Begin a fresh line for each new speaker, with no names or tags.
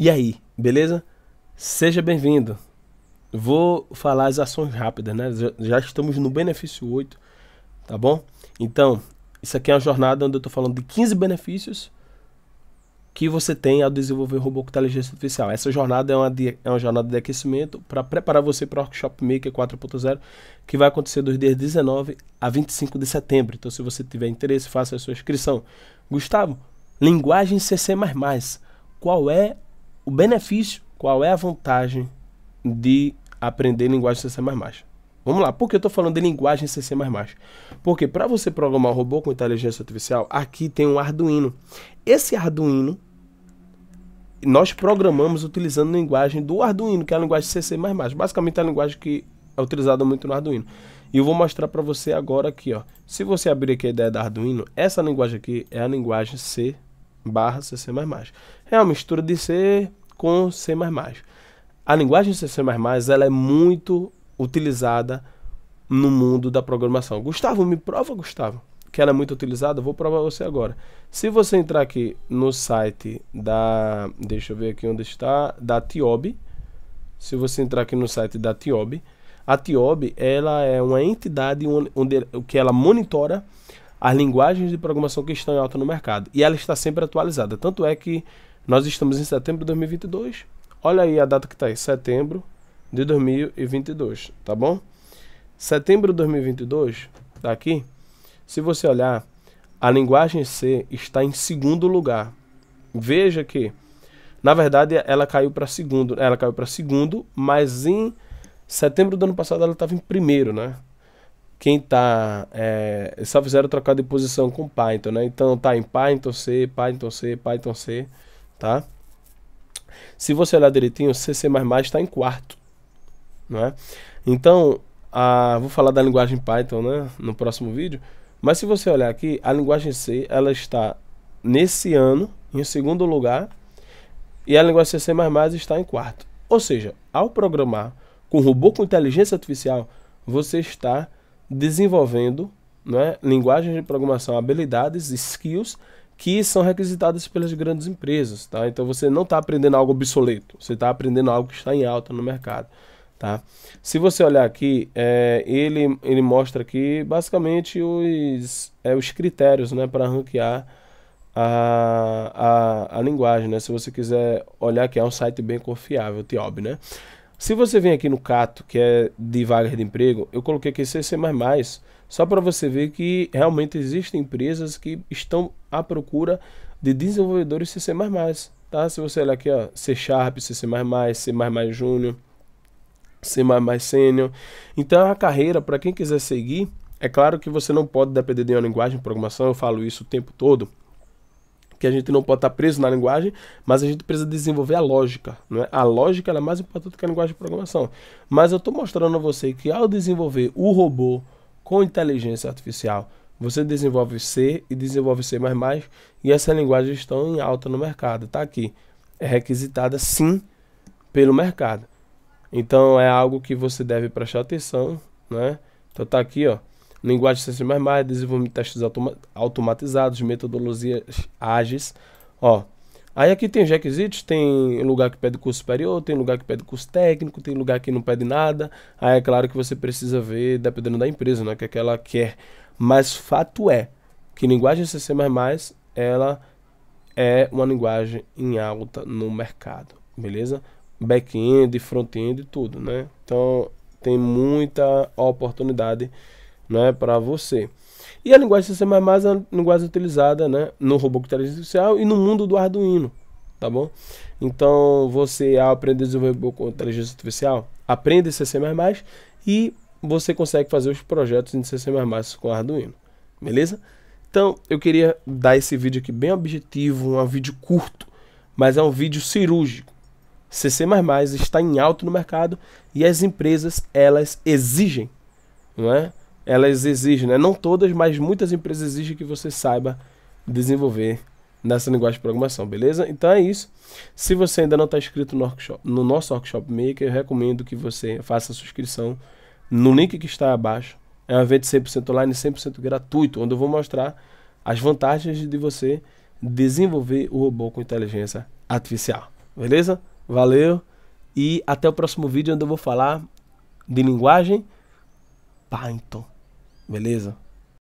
E aí, beleza? Seja bem-vindo. Vou falar as ações rápidas, né? Já, estamos no benefício 8, tá bom? Então, isso aqui é uma jornada onde eu estou falando de 15 benefícios que você tem ao desenvolver robô com inteligência artificial. Essa jornada é uma, de, é uma jornada de aquecimento para preparar você para o Workshop Maker 4.0, que vai acontecer dos dias 19 a 25 de setembro. Então, se você tiver interesse, faça a sua inscrição. Gustavo, linguagem CC++, qual é o benefício, qual é a vantagem de aprender linguagem CC++. Vamos lá, por que eu estou falando de linguagem CC++? Porque para você programar um robô com inteligência artificial, aqui tem um Arduino. Esse Arduino, nós programamos utilizando a linguagem do Arduino, que é a linguagem CC++. Basicamente é a linguagem que é utilizada muito no Arduino. E eu vou mostrar para você agora aqui, ó. Se você abrir aqui a ideia do Arduino, essa linguagem aqui é a linguagem C barra CC++. É uma mistura de C com C++. A linguagem C++ ela é muito utilizada no mundo da programação. Gustavo, me prova, Gustavo, que ela é muito utilizada. Vou provar você agora. Se você entrar aqui no site da, deixa eu ver aqui onde está, da Tiob. Se você entrar aqui no site da Tiob, a Tiob ela é uma entidade onde que ela monitora as linguagens de programação que estão em alta no mercado e ela está sempre atualizada. Tanto é que nós estamos em setembro de 2022. Olha aí a data que está aí, setembro de 2022, tá bom? Setembro de 2022, tá aqui. Se você olhar, a linguagem C está em segundo lugar. Veja que, na verdade, ela caiu para segundo, ela caiu para segundo, mas em setembro do ano passado ela estava em primeiro, né? Quem tá é, só fizeram trocar de posição com Python, né? Então tá em Python C, Python C, Python C tá? Se você olhar direitinho, CC++ está em quarto, não é? Então, a, vou falar da linguagem Python, né, no próximo vídeo, mas se você olhar aqui, a linguagem C, ela está nesse ano em segundo lugar e a linguagem C++ está em quarto. Ou seja, ao programar com robô com inteligência artificial, você está desenvolvendo né, linguagens de programação, habilidades, skills que são requisitadas pelas grandes empresas, tá? Então você não está aprendendo algo obsoleto, você está aprendendo algo que está em alta no mercado, tá? Se você olhar aqui, é, ele, ele mostra aqui basicamente os, é, os critérios, né, para ranquear a, a, a linguagem, né? Se você quiser olhar que é um site bem confiável, Tiob, né? Se você vem aqui no Cato, que é de vagas de emprego, eu coloquei aqui CC++, só para você ver que realmente existem empresas que estão à procura de desenvolvedores CC++, tá? Se você olhar aqui, ó, C Sharp, CC++, C++ Júnior, C++ Sênior. Então é a carreira para quem quiser seguir. É claro que você não pode depender de uma linguagem de programação, eu falo isso o tempo todo que a gente não pode estar tá preso na linguagem, mas a gente precisa desenvolver a lógica. Né? A lógica é mais importante que a linguagem de programação. Mas eu estou mostrando a você que ao desenvolver o robô com inteligência artificial, você desenvolve C e desenvolve C++ e essas linguagens estão em alta no mercado. Está aqui. É requisitada sim pelo mercado. Então é algo que você deve prestar atenção, né? Então está aqui, ó linguagem de mais desenvolvimento de testes automa automatizados, metodologias ágeis, ó. Aí aqui tem os requisitos, tem lugar que pede curso superior, tem lugar que pede curso técnico, tem lugar que não pede nada. Aí é claro que você precisa ver, dependendo da empresa, né, que é que ela quer. Mas fato é que linguagem C++, ela é uma linguagem em alta no mercado, beleza? Back-end, front-end, tudo, né? Então, tem muita oportunidade né, para você. E a linguagem C++ é a linguagem utilizada né, no robô de artificial e no mundo do Arduino, tá bom? Então, você ao aprender a desenvolver com inteligência artificial, aprende C++ e você consegue fazer os projetos em C++ com Arduino, beleza? Então, eu queria dar esse vídeo aqui bem objetivo, um vídeo curto, mas é um vídeo cirúrgico. CC++ está em alto no mercado e as empresas, elas exigem, não é? elas exigem, né? não todas, mas muitas empresas exigem que você saiba desenvolver nessa linguagem de programação, beleza? Então é isso. Se você ainda não está inscrito no, workshop, no nosso Workshop Maker, eu recomendo que você faça a subscrição no link que está abaixo. É um evento 100% online, 100% gratuito, onde eu vou mostrar as vantagens de você desenvolver o robô com inteligência artificial. Beleza? Valeu e até o próximo vídeo onde eu vou falar de linguagem Python. Beleza?